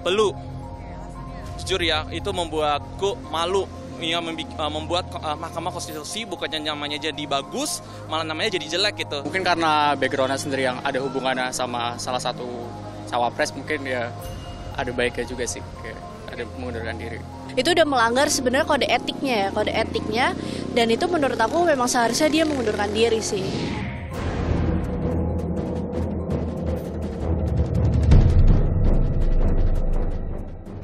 Perlu. Jujur ya, itu membuatku malu ya membuat uh, Mahkamah Konstitusi bukannya namanya jadi bagus, malah namanya jadi jelek gitu. Mungkin karena backgroundnya sendiri yang ada hubungannya sama salah satu cawapres mungkin ya ada baiknya juga sih, kayak ada mengundurkan diri. Itu udah melanggar sebenarnya kode etiknya ya, kode etiknya, dan itu menurut aku memang seharusnya dia mengundurkan diri sih.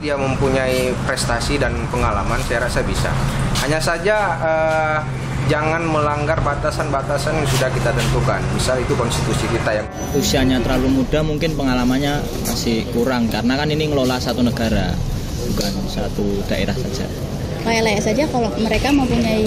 dia mempunyai prestasi dan pengalaman, saya rasa bisa. Hanya saja eh, jangan melanggar batasan-batasan yang sudah kita tentukan. Misal itu konstitusi kita yang usianya terlalu muda mungkin pengalamannya masih kurang karena kan ini ngelola satu negara bukan satu daerah saja layak-layak saja kalau mereka mempunyai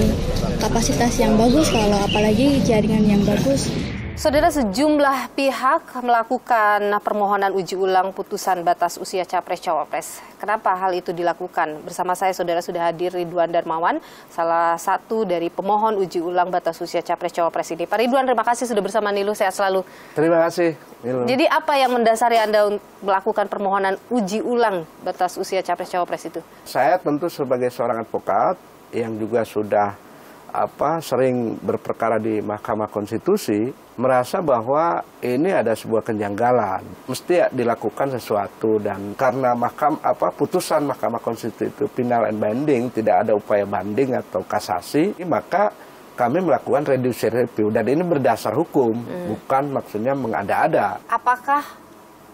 kapasitas yang bagus kalau apalagi jaringan yang bagus Saudara sejumlah pihak melakukan permohonan uji ulang putusan batas usia capres-cawapres. Kenapa hal itu dilakukan? Bersama saya saudara sudah hadir Ridwan Darmawan, salah satu dari pemohon uji ulang batas usia capres-cawapres ini. Pak Ridwan, terima kasih sudah bersama Nilu, sehat selalu. Terima kasih. Nilu. Jadi apa yang mendasari Anda melakukan permohonan uji ulang batas usia capres-cawapres itu? Saya tentu sebagai seorang advokat yang juga sudah apa sering berperkara di Mahkamah Konstitusi merasa bahwa ini ada sebuah kejanggalan mesti dilakukan sesuatu dan karena mahkam apa putusan Mahkamah Konstitusi itu final and binding tidak ada upaya banding atau kasasi maka kami melakukan reducer review dan ini berdasar hukum hmm. bukan maksudnya mengada-ada apakah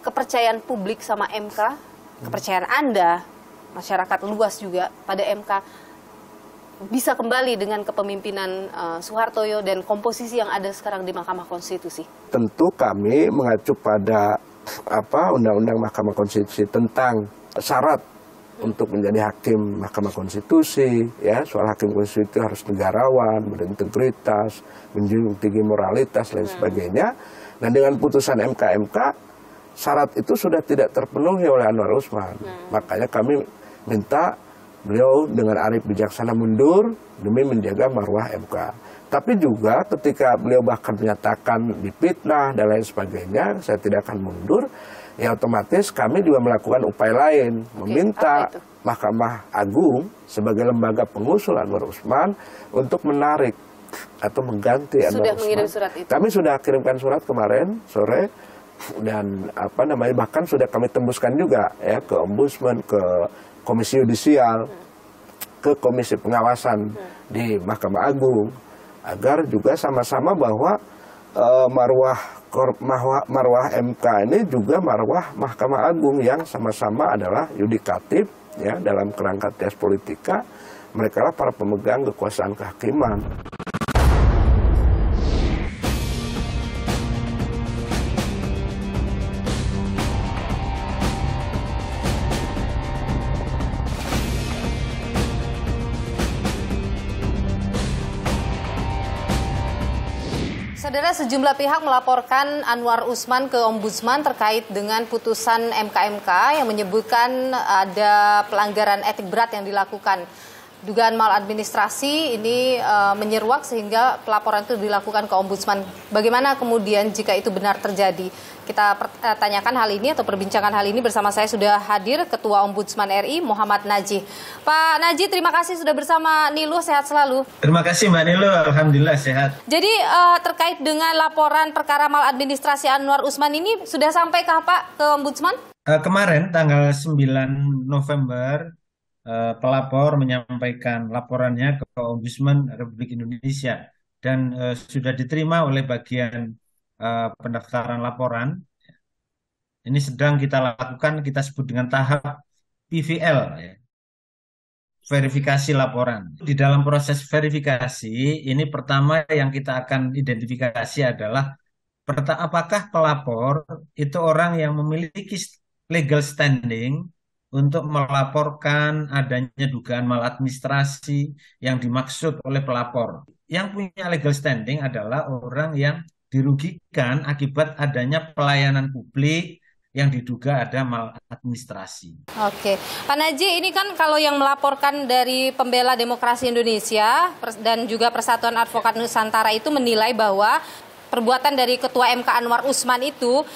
kepercayaan publik sama MK kepercayaan Anda masyarakat luas juga pada MK bisa kembali dengan kepemimpinan uh, Soehartoyo dan komposisi yang ada sekarang di Mahkamah Konstitusi? Tentu kami mengacu pada apa Undang-Undang Mahkamah Konstitusi tentang syarat untuk menjadi hakim Mahkamah Konstitusi, ya soal hakim konstitusi itu harus negarawan, berintegritas, menjunjung tinggi moralitas dan hmm. sebagainya. Dan dengan putusan MK-MK, syarat itu sudah tidak terpenuhi oleh Anwar Usman. Hmm. Makanya kami minta Beliau dengan arif bijaksana mundur demi menjaga marwah MK. Tapi juga ketika beliau bahkan menyatakan dipitnah dan lain sebagainya, saya tidak akan mundur, ya otomatis kami juga melakukan upaya lain, Oke, meminta Mahkamah Agung sebagai lembaga pengusul Anwar Usman untuk menarik atau mengganti Anwar Usman. Mengirim surat itu. Kami sudah kirimkan surat kemarin sore dan apa namanya bahkan sudah kami tembuskan juga ya ke ombudsman ke komisi yudisial ke komisi pengawasan di Mahkamah Agung agar juga sama-sama bahwa eh, marwah marwah MK ini juga marwah Mahkamah Agung yang sama-sama adalah yudikatif ya dalam kerangka tes politika mereka lah para pemegang kekuasaan kehakiman. Saudara sejumlah pihak melaporkan Anwar Usman ke Ombudsman terkait dengan putusan MKMK yang menyebutkan ada pelanggaran etik berat yang dilakukan dugaan maladministrasi ini uh, menyeruak sehingga pelaporan itu dilakukan ke ombudsman. Bagaimana kemudian jika itu benar terjadi? Kita eh, tanyakan hal ini atau perbincangan hal ini bersama saya sudah hadir Ketua Ombudsman RI Muhammad Najih. Pak Najih, terima kasih sudah bersama Nilu, sehat selalu. Terima kasih Mbak Nilu, alhamdulillah sehat. Jadi uh, terkait dengan laporan perkara maladministrasi Anwar Usman ini sudah sampai ke Pak ke ombudsman? Uh, kemarin tanggal 9 November Eh, pelapor menyampaikan laporannya ke Ombudsman Republik Indonesia dan uh, sudah diterima oleh bagian uh, pendaftaran laporan. Ini sedang kita lakukan kita sebut dengan tahap PVL ya. Verifikasi laporan. Di dalam proses verifikasi ini pertama yang kita akan identifikasi adalah apakah pelapor itu orang yang memiliki legal standing untuk melaporkan adanya dugaan maladministrasi yang dimaksud oleh pelapor. Yang punya legal standing adalah orang yang dirugikan akibat adanya pelayanan publik yang diduga ada maladministrasi. Oke, Pak Najih ini kan kalau yang melaporkan dari pembela demokrasi Indonesia dan juga Persatuan Advokat Nusantara itu menilai bahwa perbuatan dari Ketua MK Anwar Usman itu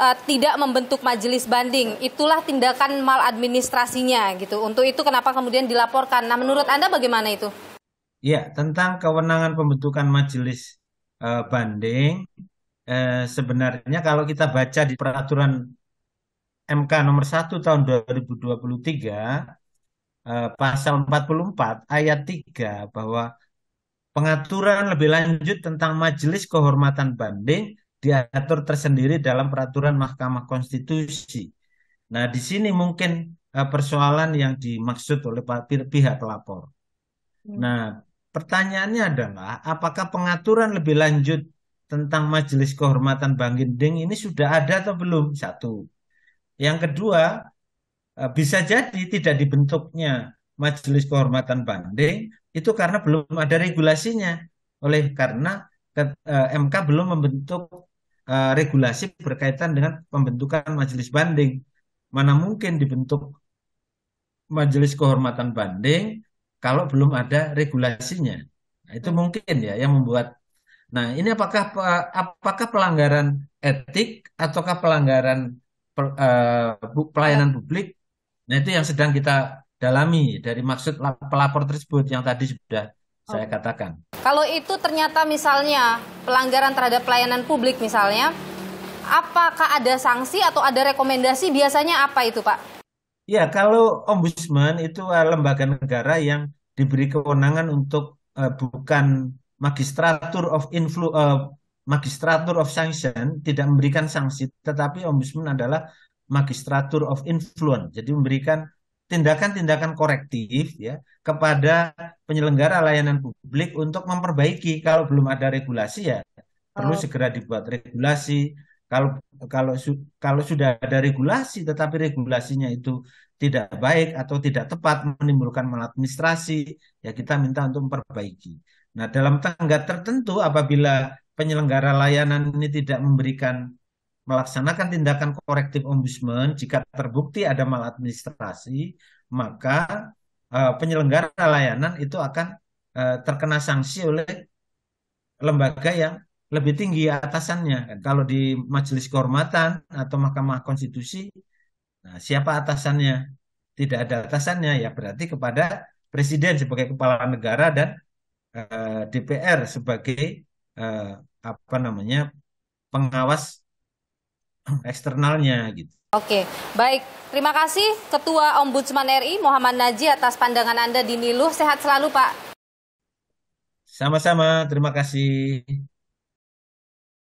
uh, tidak membentuk majelis banding. Itulah tindakan maladministrasinya gitu. Untuk itu kenapa kemudian dilaporkan? Nah, menurut Anda bagaimana itu? Ya, tentang kewenangan pembentukan majelis uh, banding uh, sebenarnya kalau kita baca di peraturan MK nomor 1 tahun 2023 uh, pasal 44 ayat 3 bahwa pengaturan lebih lanjut tentang majelis kehormatan banding diatur tersendiri dalam peraturan Mahkamah Konstitusi. Nah, di sini mungkin eh, persoalan yang dimaksud oleh pihak pelapor. Hmm. Nah, pertanyaannya adalah apakah pengaturan lebih lanjut tentang Majelis Kehormatan Bang Gending ini sudah ada atau belum? Satu. Yang kedua, eh, bisa jadi tidak dibentuknya Majelis Kehormatan Banding itu karena belum ada regulasinya. Oleh karena eh, MK belum membentuk Eh, regulasi berkaitan dengan pembentukan majelis banding. Mana mungkin dibentuk majelis kehormatan banding kalau belum ada regulasinya. Nah, itu mungkin ya yang membuat. Nah, ini apakah apakah pelanggaran etik ataukah pelanggaran uh, pelayanan publik? Nah, itu yang sedang kita dalami dari maksud pelapor tersebut yang tadi sudah saya katakan. Kalau itu ternyata misalnya pelanggaran terhadap pelayanan publik misalnya, apakah ada sanksi atau ada rekomendasi biasanya apa itu Pak? Ya kalau ombudsman itu lembaga negara yang diberi kewenangan untuk uh, bukan magistratur of influ uh, magistratur of sanction tidak memberikan sanksi, tetapi ombudsman adalah magistratur of influence, jadi memberikan tindakan-tindakan korektif ya kepada penyelenggara layanan publik untuk memperbaiki kalau belum ada regulasi ya perlu oh. segera dibuat regulasi kalau kalau kalau sudah ada regulasi tetapi regulasinya itu tidak baik atau tidak tepat menimbulkan maladministrasi ya kita minta untuk memperbaiki nah dalam tangga tertentu apabila penyelenggara layanan ini tidak memberikan melaksanakan tindakan korektif ombudsman jika terbukti ada maladministrasi, maka uh, penyelenggara layanan itu akan uh, terkena sanksi oleh lembaga yang lebih tinggi atasannya. Kalau di Majelis Kehormatan atau Mahkamah Konstitusi, nah, siapa atasannya? Tidak ada atasannya, ya berarti kepada Presiden sebagai kepala negara dan uh, eh, DPR sebagai uh, apa namanya pengawas eksternalnya gitu. Oke, baik. Terima kasih Ketua Ombudsman RI Muhammad Naji atas pandangan Anda di Niluh. Sehat selalu, Pak. Sama-sama, terima kasih.